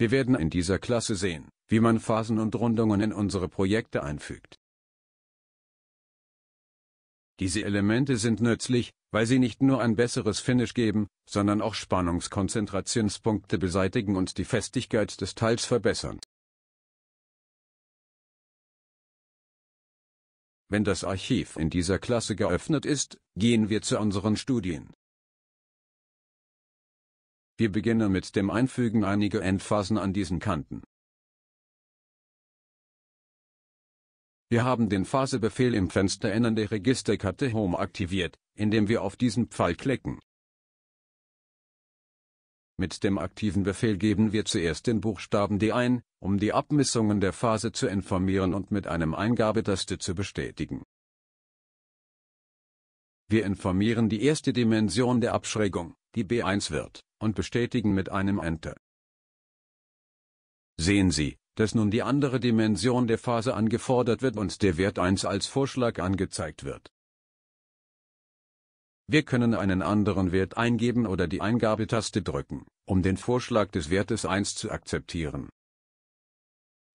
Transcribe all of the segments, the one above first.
Wir werden in dieser Klasse sehen, wie man Phasen und Rundungen in unsere Projekte einfügt. Diese Elemente sind nützlich, weil sie nicht nur ein besseres Finish geben, sondern auch Spannungskonzentrationspunkte beseitigen und die Festigkeit des Teils verbessern. Wenn das Archiv in dieser Klasse geöffnet ist, gehen wir zu unseren Studien. Wir beginnen mit dem Einfügen einiger Endphasen an diesen Kanten. Wir haben den Phasebefehl im Fenster Innen der Registerkarte Home aktiviert, indem wir auf diesen Pfeil klicken. Mit dem aktiven Befehl geben wir zuerst den Buchstaben D ein, um die Abmessungen der Phase zu informieren und mit einem Eingabetaste zu bestätigen. Wir informieren die erste Dimension der Abschrägung, die B1 wird und bestätigen mit einem Enter. Sehen Sie, dass nun die andere Dimension der Phase angefordert wird und der Wert 1 als Vorschlag angezeigt wird. Wir können einen anderen Wert eingeben oder die Eingabetaste drücken, um den Vorschlag des Wertes 1 zu akzeptieren.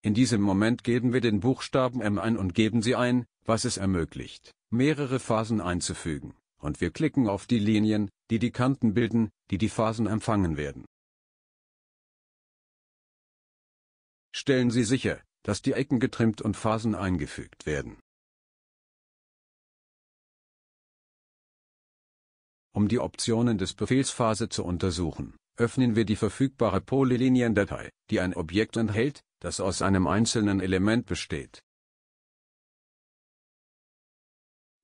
In diesem Moment geben wir den Buchstaben M ein und geben sie ein, was es ermöglicht, mehrere Phasen einzufügen und wir klicken auf die Linien, die die Kanten bilden, die die Phasen empfangen werden. Stellen Sie sicher, dass die Ecken getrimmt und Phasen eingefügt werden. Um die Optionen des Befehls Phase zu untersuchen, öffnen wir die verfügbare Polyliniendatei, die ein Objekt enthält, das aus einem einzelnen Element besteht.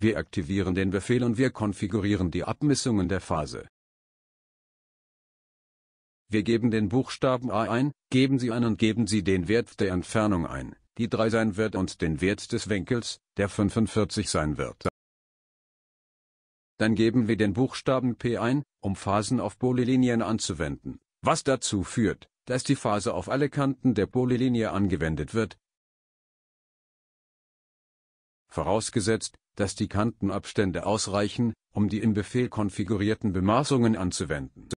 Wir aktivieren den Befehl und wir konfigurieren die Abmessungen der Phase. Wir geben den Buchstaben A ein, geben Sie ein und geben Sie den Wert der Entfernung ein, die 3 sein wird und den Wert des Winkels, der 45 sein wird. Dann geben wir den Buchstaben P ein, um Phasen auf Polylinien anzuwenden, was dazu führt, dass die Phase auf alle Kanten der Polylinie angewendet wird, vorausgesetzt, dass die Kantenabstände ausreichen, um die im Befehl konfigurierten Bemaßungen anzuwenden.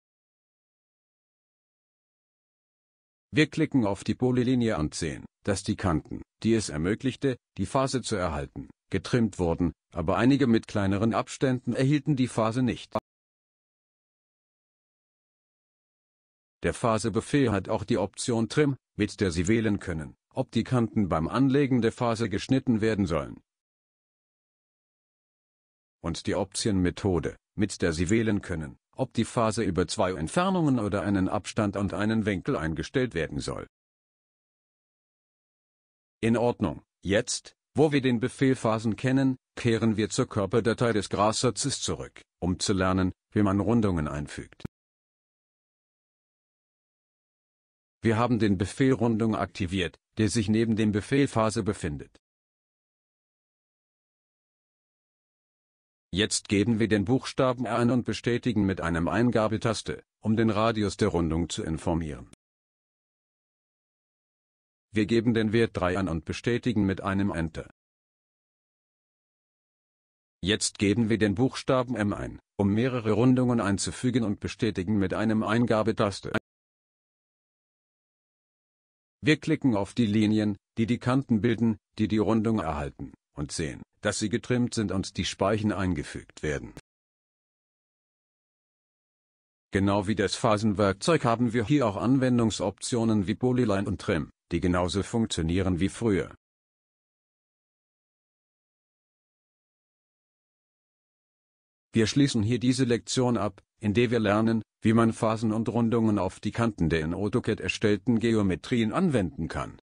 Wir klicken auf die Polylinie und sehen, dass die Kanten, die es ermöglichte, die Phase zu erhalten, getrimmt wurden, aber einige mit kleineren Abständen erhielten die Phase nicht. Der Phasebefehl hat auch die Option Trim, mit der Sie wählen können, ob die Kanten beim Anlegen der Phase geschnitten werden sollen und die Option-Methode, mit der Sie wählen können, ob die Phase über zwei Entfernungen oder einen Abstand und einen Winkel eingestellt werden soll. In Ordnung, jetzt, wo wir den Befehl Phasen kennen, kehren wir zur Körperdatei des Grassatzes zurück, um zu lernen, wie man Rundungen einfügt. Wir haben den Befehl Rundung aktiviert, der sich neben dem Befehl Phase befindet. Jetzt geben wir den Buchstaben ein und bestätigen mit einem Eingabetaste, um den Radius der Rundung zu informieren. Wir geben den Wert 3 an und bestätigen mit einem Enter. Jetzt geben wir den Buchstaben M ein, um mehrere Rundungen einzufügen und bestätigen mit einem Eingabetaste. Wir klicken auf die Linien, die die Kanten bilden, die die Rundung erhalten und sehen, dass sie getrimmt sind und die Speichen eingefügt werden. Genau wie das Phasenwerkzeug haben wir hier auch Anwendungsoptionen wie Polyline und Trim, die genauso funktionieren wie früher. Wir schließen hier diese Lektion ab, in der wir lernen, wie man Phasen und Rundungen auf die Kanten der in AutoCAD erstellten Geometrien anwenden kann.